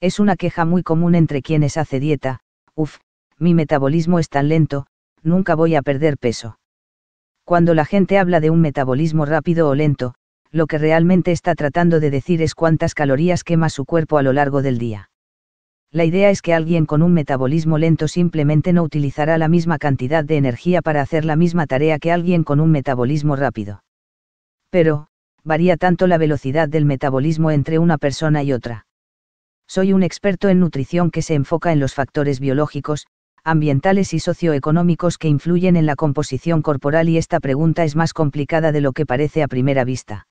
Es una queja muy común entre quienes hace dieta, uff, mi metabolismo es tan lento, nunca voy a perder peso. Cuando la gente habla de un metabolismo rápido o lento, lo que realmente está tratando de decir es cuántas calorías quema su cuerpo a lo largo del día. La idea es que alguien con un metabolismo lento simplemente no utilizará la misma cantidad de energía para hacer la misma tarea que alguien con un metabolismo rápido. Pero, varía tanto la velocidad del metabolismo entre una persona y otra. Soy un experto en nutrición que se enfoca en los factores biológicos, ambientales y socioeconómicos que influyen en la composición corporal y esta pregunta es más complicada de lo que parece a primera vista.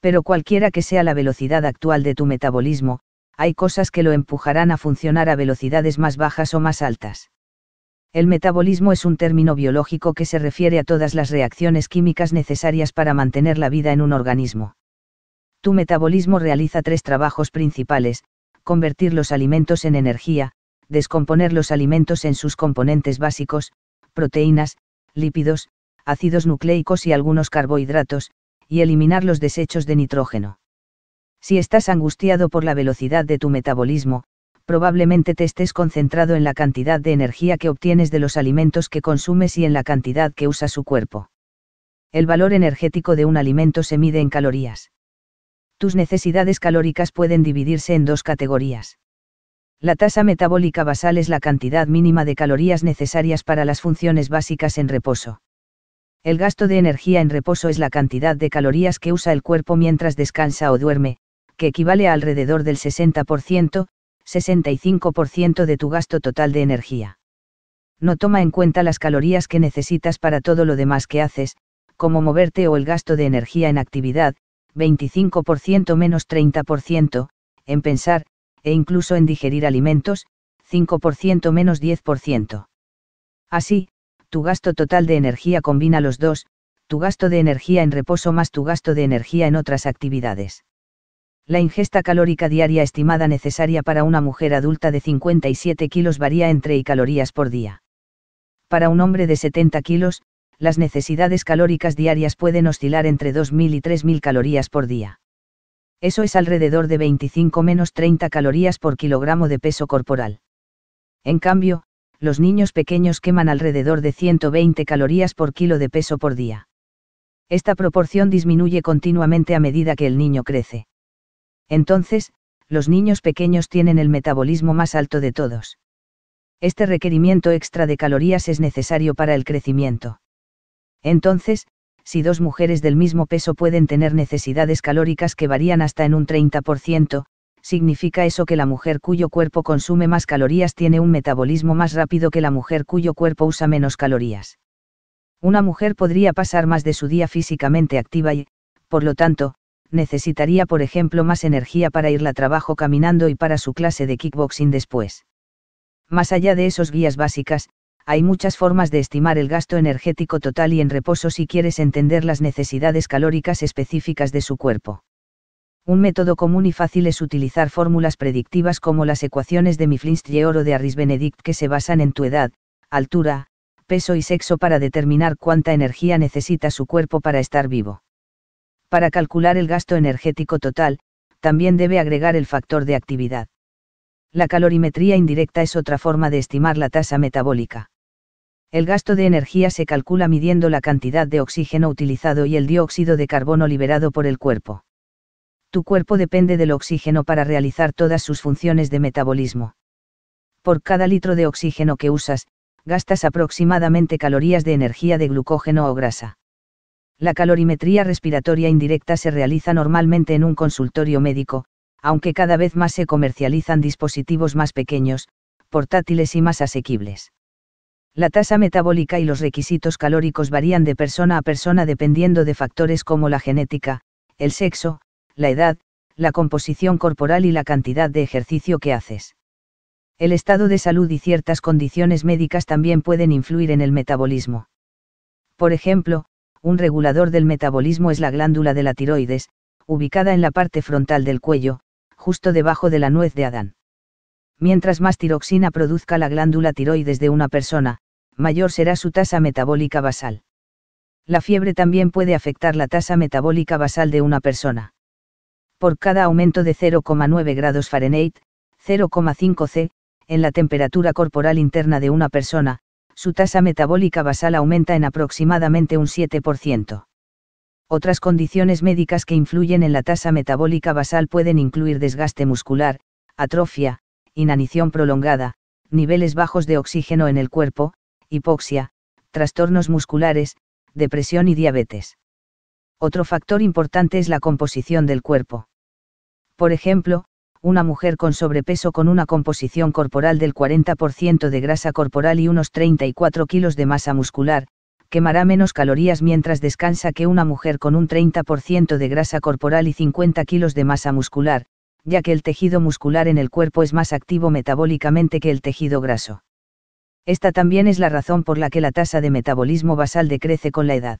Pero cualquiera que sea la velocidad actual de tu metabolismo, hay cosas que lo empujarán a funcionar a velocidades más bajas o más altas. El metabolismo es un término biológico que se refiere a todas las reacciones químicas necesarias para mantener la vida en un organismo. Tu metabolismo realiza tres trabajos principales, convertir los alimentos en energía, descomponer los alimentos en sus componentes básicos, proteínas, lípidos, ácidos nucleicos y algunos carbohidratos, y eliminar los desechos de nitrógeno. Si estás angustiado por la velocidad de tu metabolismo, probablemente te estés concentrado en la cantidad de energía que obtienes de los alimentos que consumes y en la cantidad que usa su cuerpo. El valor energético de un alimento se mide en calorías tus necesidades calóricas pueden dividirse en dos categorías. La tasa metabólica basal es la cantidad mínima de calorías necesarias para las funciones básicas en reposo. El gasto de energía en reposo es la cantidad de calorías que usa el cuerpo mientras descansa o duerme, que equivale a alrededor del 60%, 65% de tu gasto total de energía. No toma en cuenta las calorías que necesitas para todo lo demás que haces, como moverte o el gasto de energía en actividad, 25% menos 30%, en pensar, e incluso en digerir alimentos, 5% menos 10%. Así, tu gasto total de energía combina los dos, tu gasto de energía en reposo más tu gasto de energía en otras actividades. La ingesta calórica diaria estimada necesaria para una mujer adulta de 57 kilos varía entre y calorías por día. Para un hombre de 70 kilos, las necesidades calóricas diarias pueden oscilar entre 2.000 y 3.000 calorías por día. Eso es alrededor de 25 menos 30 calorías por kilogramo de peso corporal. En cambio, los niños pequeños queman alrededor de 120 calorías por kilo de peso por día. Esta proporción disminuye continuamente a medida que el niño crece. Entonces, los niños pequeños tienen el metabolismo más alto de todos. Este requerimiento extra de calorías es necesario para el crecimiento. Entonces, si dos mujeres del mismo peso pueden tener necesidades calóricas que varían hasta en un 30%, significa eso que la mujer cuyo cuerpo consume más calorías tiene un metabolismo más rápido que la mujer cuyo cuerpo usa menos calorías. Una mujer podría pasar más de su día físicamente activa y, por lo tanto, necesitaría por ejemplo más energía para irla a trabajo caminando y para su clase de kickboxing después. Más allá de esos guías básicas, hay muchas formas de estimar el gasto energético total y en reposo si quieres entender las necesidades calóricas específicas de su cuerpo. Un método común y fácil es utilizar fórmulas predictivas como las ecuaciones de mifflin y o de harris benedict que se basan en tu edad, altura, peso y sexo para determinar cuánta energía necesita su cuerpo para estar vivo. Para calcular el gasto energético total, también debe agregar el factor de actividad. La calorimetría indirecta es otra forma de estimar la tasa metabólica. El gasto de energía se calcula midiendo la cantidad de oxígeno utilizado y el dióxido de carbono liberado por el cuerpo. Tu cuerpo depende del oxígeno para realizar todas sus funciones de metabolismo. Por cada litro de oxígeno que usas, gastas aproximadamente calorías de energía de glucógeno o grasa. La calorimetría respiratoria indirecta se realiza normalmente en un consultorio médico, aunque cada vez más se comercializan dispositivos más pequeños, portátiles y más asequibles. La tasa metabólica y los requisitos calóricos varían de persona a persona dependiendo de factores como la genética, el sexo, la edad, la composición corporal y la cantidad de ejercicio que haces. El estado de salud y ciertas condiciones médicas también pueden influir en el metabolismo. Por ejemplo, un regulador del metabolismo es la glándula de la tiroides, ubicada en la parte frontal del cuello, justo debajo de la nuez de Adán. Mientras más tiroxina produzca la glándula tiroides de una persona, mayor será su tasa metabólica basal. La fiebre también puede afectar la tasa metabólica basal de una persona. Por cada aumento de 0,9 grados Fahrenheit, 0,5 C, en la temperatura corporal interna de una persona, su tasa metabólica basal aumenta en aproximadamente un 7%. Otras condiciones médicas que influyen en la tasa metabólica basal pueden incluir desgaste muscular, atrofia, inanición prolongada, niveles bajos de oxígeno en el cuerpo, hipoxia, trastornos musculares, depresión y diabetes. Otro factor importante es la composición del cuerpo. Por ejemplo, una mujer con sobrepeso con una composición corporal del 40% de grasa corporal y unos 34 kilos de masa muscular, quemará menos calorías mientras descansa que una mujer con un 30% de grasa corporal y 50 kilos de masa muscular, ya que el tejido muscular en el cuerpo es más activo metabólicamente que el tejido graso. Esta también es la razón por la que la tasa de metabolismo basal decrece con la edad.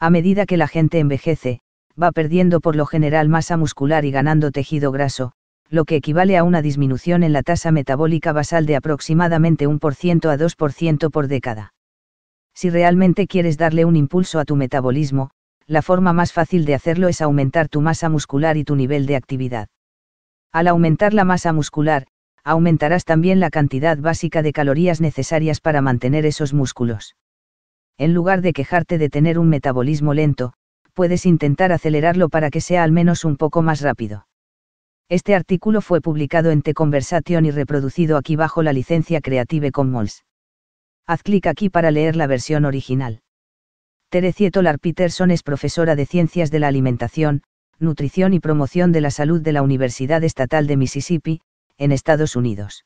A medida que la gente envejece, va perdiendo por lo general masa muscular y ganando tejido graso, lo que equivale a una disminución en la tasa metabólica basal de aproximadamente 1% a 2% por década. Si realmente quieres darle un impulso a tu metabolismo, la forma más fácil de hacerlo es aumentar tu masa muscular y tu nivel de actividad. Al aumentar la masa muscular, aumentarás también la cantidad básica de calorías necesarias para mantener esos músculos. En lugar de quejarte de tener un metabolismo lento, puedes intentar acelerarlo para que sea al menos un poco más rápido. Este artículo fue publicado en The Conversation y reproducido aquí bajo la licencia Creative Commons. Haz clic aquí para leer la versión original. Terecie Tolar Peterson es profesora de Ciencias de la Alimentación, Nutrición y Promoción de la Salud de la Universidad Estatal de Mississippi, en Estados Unidos.